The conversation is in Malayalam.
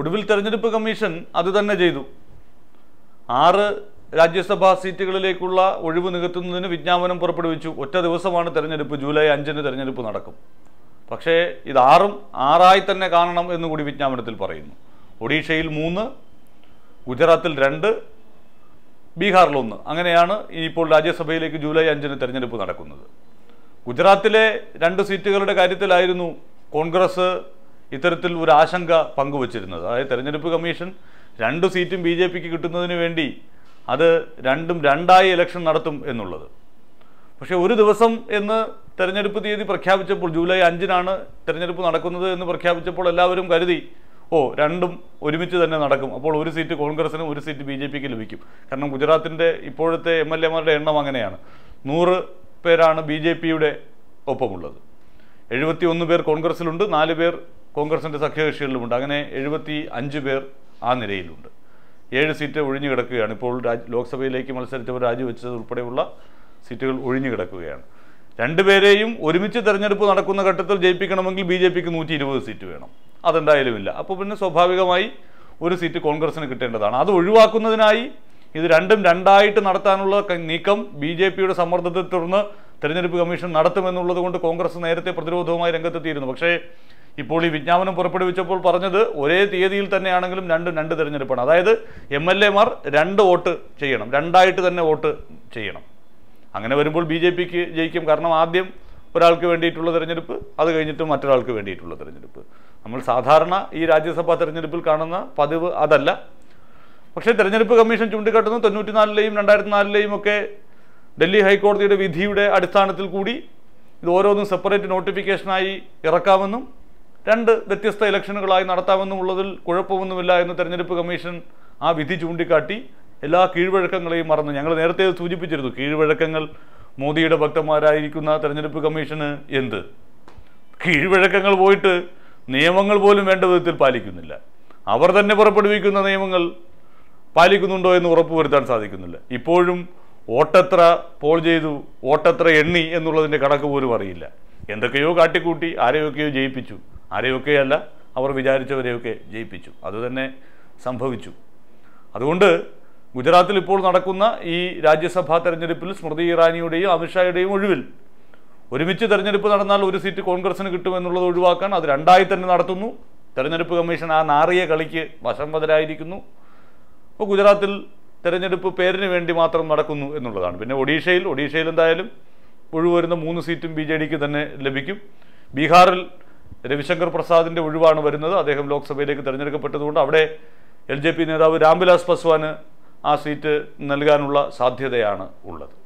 ഒടുവിൽ തെരഞ്ഞെടുപ്പ് കമ്മീഷൻ അതുതന്നെ ചെയ്തു ആറ് രാജ്യസഭാ സീറ്റുകളിലേക്കുള്ള ഒഴിവ് നികത്തുന്നതിന് വിജ്ഞാപനം പുറപ്പെടുവിച്ചു ഒറ്റ ദിവസമാണ് തെരഞ്ഞെടുപ്പ് ജൂലൈ അഞ്ചിന് തെരഞ്ഞെടുപ്പ് നടക്കും പക്ഷേ ഇത് ആറും ആറായി തന്നെ കാണണം എന്ന് കൂടി വിജ്ഞാപനത്തിൽ പറയുന്നു ഒഡീഷയിൽ മൂന്ന് ഗുജറാത്തിൽ രണ്ട് ബീഹാറിൽ ഒന്ന് അങ്ങനെയാണ് ഇനിയിപ്പോൾ രാജ്യസഭയിലേക്ക് ജൂലൈ അഞ്ചിന് തെരഞ്ഞെടുപ്പ് നടക്കുന്നത് ഗുജറാത്തിലെ രണ്ട് സീറ്റുകളുടെ കാര്യത്തിലായിരുന്നു കോൺഗ്രസ് ഇത്തരത്തിൽ ഒരു ആശങ്ക പങ്കുവച്ചിരുന്നത് അതായത് തെരഞ്ഞെടുപ്പ് കമ്മീഷൻ രണ്ട് സീറ്റും ബി ജെ പിക്ക് കിട്ടുന്നതിന് വേണ്ടി അത് രണ്ടും രണ്ടായി ഇലക്ഷൻ നടത്തും എന്നുള്ളത് പക്ഷേ ഒരു ദിവസം എന്ന് തെരഞ്ഞെടുപ്പ് തീയതി പ്രഖ്യാപിച്ചപ്പോൾ ജൂലൈ അഞ്ചിനാണ് തെരഞ്ഞെടുപ്പ് നടക്കുന്നത് എന്ന് പ്രഖ്യാപിച്ചപ്പോൾ എല്ലാവരും കരുതി ഓ രണ്ടും ഒരുമിച്ച് തന്നെ നടക്കും അപ്പോൾ ഒരു സീറ്റ് കോൺഗ്രസിനും ഒരു സീറ്റ് ബി ജെ പിക്ക് ലഭിക്കും കാരണം ഗുജറാത്തിൻ്റെ ഇപ്പോഴത്തെ എം എൽ എമാരുടെ എണ്ണം അങ്ങനെയാണ് നൂറ് പേരാണ് ബി ജെ പിയുടെ ഒപ്പമുള്ളത് എഴുപത്തി ഒന്ന് പേർ കോൺഗ്രസിലുണ്ട് നാല് പേർ കോൺഗ്രസിൻ്റെ സഖ്യകക്ഷികളിലുമുണ്ട് അങ്ങനെ എഴുപത്തി അഞ്ച് പേർ ആ നിരയിലുണ്ട് ഏഴ് സീറ്റ് ഒഴിഞ്ഞു കിടക്കുകയാണ് ഇപ്പോൾ രാജ് ലോക്സഭയിലേക്ക് മത്സരിച്ചവർ രാജിവെച്ചത് ഉൾപ്പെടെയുള്ള സീറ്റുകൾ ഒഴിഞ്ഞു കിടക്കുകയാണ് രണ്ടുപേരെയും ഒരുമിച്ച് തെരഞ്ഞെടുപ്പ് നടക്കുന്ന ഘട്ടത്തിൽ ജയിപ്പിക്കണമെങ്കിൽ ബി ജെ പിക്ക് നൂറ്റി ഇരുപത് സീറ്റ് വേണം അതെന്തായാലും ഇല്ല അപ്പോൾ പിന്നെ സ്വാഭാവികമായി ഒരു സീറ്റ് കോൺഗ്രസിന് കിട്ടേണ്ടതാണ് അത് ഒഴിവാക്കുന്നതിനായി ഇത് രണ്ടും രണ്ടായിട്ട് നടത്താനുള്ള നീക്കം ബി ജെ പിയുടെ സമ്മർദ്ദത്തെ തുടർന്ന് തെരഞ്ഞെടുപ്പ് കമ്മീഷൻ നടത്തുമെന്നുള്ളത് കോൺഗ്രസ് നേരത്തെ പ്രതിരോധവുമായി രംഗത്തെത്തിയിരുന്നു പക്ഷേ ഇപ്പോൾ ഈ വിജ്ഞാപനം പുറപ്പെടുവിച്ചപ്പോൾ പറഞ്ഞത് ഒരേ തീയതിയിൽ തന്നെയാണെങ്കിലും രണ്ട് രണ്ട് തിരഞ്ഞെടുപ്പാണ് അതായത് എം എൽ മാർ രണ്ട് വോട്ട് ചെയ്യണം രണ്ടായിട്ട് തന്നെ വോട്ട് ചെയ്യണം അങ്ങനെ വരുമ്പോൾ ബി ജെ പിക്ക് ജയിക്കും കാരണം ആദ്യം ഒരാൾക്ക് വേണ്ടിയിട്ടുള്ള തിരഞ്ഞെടുപ്പ് അത് കഴിഞ്ഞിട്ട് മറ്റൊരാൾക്ക് വേണ്ടിയിട്ടുള്ള തിരഞ്ഞെടുപ്പ് നമ്മൾ സാധാരണ ഈ രാജ്യസഭാ തിരഞ്ഞെടുപ്പിൽ കാണുന്ന പതിവ് അതല്ല പക്ഷേ തിരഞ്ഞെടുപ്പ് കമ്മീഷൻ ചൂണ്ടിക്കാട്ടുന്ന തൊണ്ണൂറ്റിനാലിലെയും രണ്ടായിരത്തി നാലിലെയും ഒക്കെ ഡൽഹി ഹൈക്കോടതിയുടെ വിധിയുടെ അടിസ്ഥാനത്തിൽ കൂടി ഇത് ഓരോന്നും സെപ്പറേറ്റ് നോട്ടിഫിക്കേഷനായി ഇറക്കാമെന്നും രണ്ട് വ്യത്യസ്ത ഇലക്ഷനുകളായി നടത്താമെന്നുള്ളതിൽ കുഴപ്പമൊന്നുമില്ല എന്ന് തെരഞ്ഞെടുപ്പ് കമ്മീഷൻ ആ വിധി ചൂണ്ടിക്കാട്ടി എല്ലാ കീഴ്വഴക്കങ്ങളെയും മറന്നു ഞങ്ങൾ നേരത്തെ സൂചിപ്പിച്ചിരുന്നു കീഴ്വഴക്കങ്ങൾ മോദിയുടെ ഭക്തന്മാരായിരിക്കുന്ന തെരഞ്ഞെടുപ്പ് കമ്മീഷന് എന്ത് കീഴ്വഴക്കങ്ങൾ പോയിട്ട് നിയമങ്ങൾ പോലും വേണ്ട വിധത്തിൽ പാലിക്കുന്നില്ല അവർ തന്നെ പുറപ്പെടുവിക്കുന്ന നിയമങ്ങൾ പാലിക്കുന്നുണ്ടോ എന്ന് ഉറപ്പുവരുത്താൻ സാധിക്കുന്നില്ല ഇപ്പോഴും വോട്ടെത്ര പോൾ ചെയ്തു വോട്ടെത്ര എണ്ണി എന്നുള്ളതിൻ്റെ കണക്ക് പോലും അറിയില്ല എന്തൊക്കെയോ കാട്ടിക്കൂട്ടി ആരെയൊക്കെയോ ജയിപ്പിച്ചു ആരെയൊക്കെയല്ല അവർ വിചാരിച്ചവരെയൊക്കെ ജയിപ്പിച്ചു അതുതന്നെ സംഭവിച്ചു അതുകൊണ്ട് ഗുജറാത്തിൽ ഇപ്പോൾ നടക്കുന്ന ഈ രാജ്യസഭാ തെരഞ്ഞെടുപ്പിൽ സ്മൃതി ഇറാനിയുടെയും അമിത്ഷായുടെയും ഒഴിവിൽ ഒരുമിച്ച് തെരഞ്ഞെടുപ്പ് നടന്നാൽ ഒരു സീറ്റ് കോൺഗ്രസിന് കിട്ടുമെന്നുള്ളത് ഒഴിവാക്കാൻ അത് രണ്ടായി തന്നെ നടത്തുന്നു തെരഞ്ഞെടുപ്പ് കമ്മീഷൻ ആ നാറിയ കളിക്ക് വശംവതരായിരിക്കുന്നു അപ്പോൾ ഗുജറാത്തിൽ തെരഞ്ഞെടുപ്പ് പേരിന് വേണ്ടി മാത്രം നടക്കുന്നു എന്നുള്ളതാണ് പിന്നെ ഒഡീഷയിൽ ഒഡീഷയിൽ എന്തായാലും ഒഴിവരുന്ന മൂന്ന് സീറ്റും ബി തന്നെ ലഭിക്കും ബീഹാറിൽ രവിശങ്കർ പ്രസാദിൻ്റെ ഒഴിവാണ് വരുന്നത് അദ്ദേഹം ലോക്സഭയിലേക്ക് തിരഞ്ഞെടുക്കപ്പെട്ടതുകൊണ്ട് അവിടെ എൽ ജെ പി നേതാവ് രാംവിലാസ് പസ്വാന് ആ സീറ്റ് നൽകാനുള്ള സാധ്യതയാണ് ഉള്ളത്